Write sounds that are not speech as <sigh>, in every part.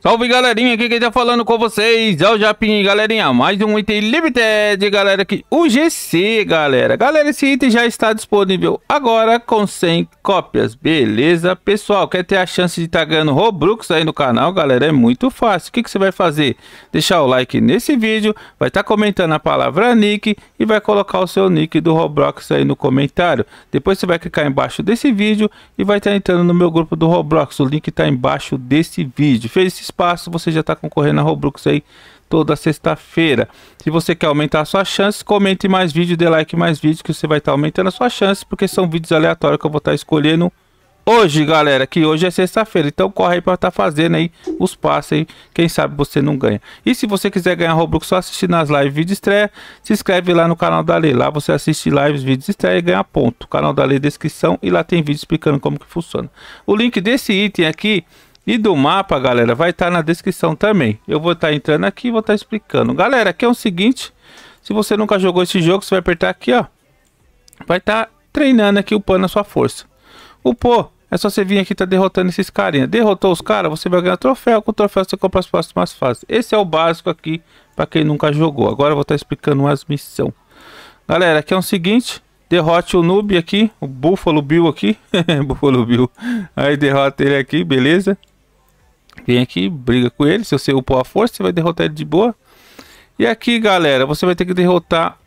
Salve galerinha, aqui quem tá falando com vocês é o Japim, galerinha, mais um item limited, galera, aqui, o GC, galera Galera, esse item já está disponível agora com 100 cópias. Beleza, pessoal. Quer ter a chance de estar tá ganhando Robux aí no canal, galera? É muito fácil. O que, que você vai fazer? Deixar o like nesse vídeo, vai estar tá comentando a palavra nick e vai colocar o seu nick do Roblox aí no comentário. Depois você vai clicar embaixo desse vídeo e vai estar tá entrando no meu grupo do Roblox. O link está embaixo desse vídeo. Fez esse espaço, você já está concorrendo a Robux aí toda sexta-feira. Se você quer aumentar suas chances, comente mais vídeo, dê like mais vídeo que você vai estar tá aumentando a sua chance, porque são vídeos aleatórios que eu vou estar tá escolhendo hoje, galera, que hoje é sexta-feira. Então corre aí para estar tá fazendo aí os passos aí, quem sabe você não ganha. E se você quiser ganhar Robux só assistir nas lives vídeo estreia, se inscreve lá no canal da Lei. Lá você assiste lives, vídeos estreia e ganha ponto. O canal da Lei descrição e lá tem vídeo explicando como que funciona. O link desse item aqui e do mapa, galera, vai estar tá na descrição também. Eu vou estar tá entrando aqui e vou estar tá explicando. Galera, aqui é o seguinte, se você nunca jogou esse jogo, você vai apertar aqui, ó. Vai estar tá treinando aqui, upando a sua força. Upou, é só você vir aqui e tá derrotando esses carinha. Derrotou os caras, você vai ganhar troféu. Com o troféu você compra as próximas fases. Esse é o básico aqui, para quem nunca jogou. Agora eu vou estar tá explicando as missões. Galera, aqui é o seguinte, derrote o noob aqui, o Buffalo Bill aqui, <laughs> Buffalo Bill, aí derrota ele aqui, beleza? Vem aqui, briga com ele. Se você upar a força, você vai derrotar ele de boa. E aqui, galera, você vai ter que derrotar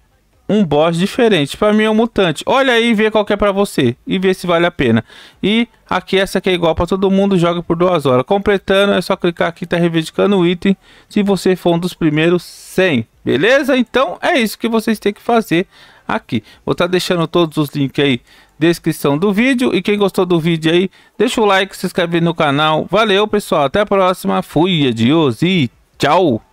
um boss diferente. Para mim é um mutante. Olha aí e vê qual que é para você. E vê se vale a pena. E aqui essa aqui é igual para todo mundo. Joga por duas horas. Completando, é só clicar aqui. Tá reivindicando o item. Se você for um dos primeiros 100. Beleza? Então é isso que vocês têm que fazer aqui. Vou estar tá deixando todos os links aí descrição do vídeo. E quem gostou do vídeo aí, deixa o like, se inscreve no canal. Valeu, pessoal. Até a próxima. Fui, adiós e tchau.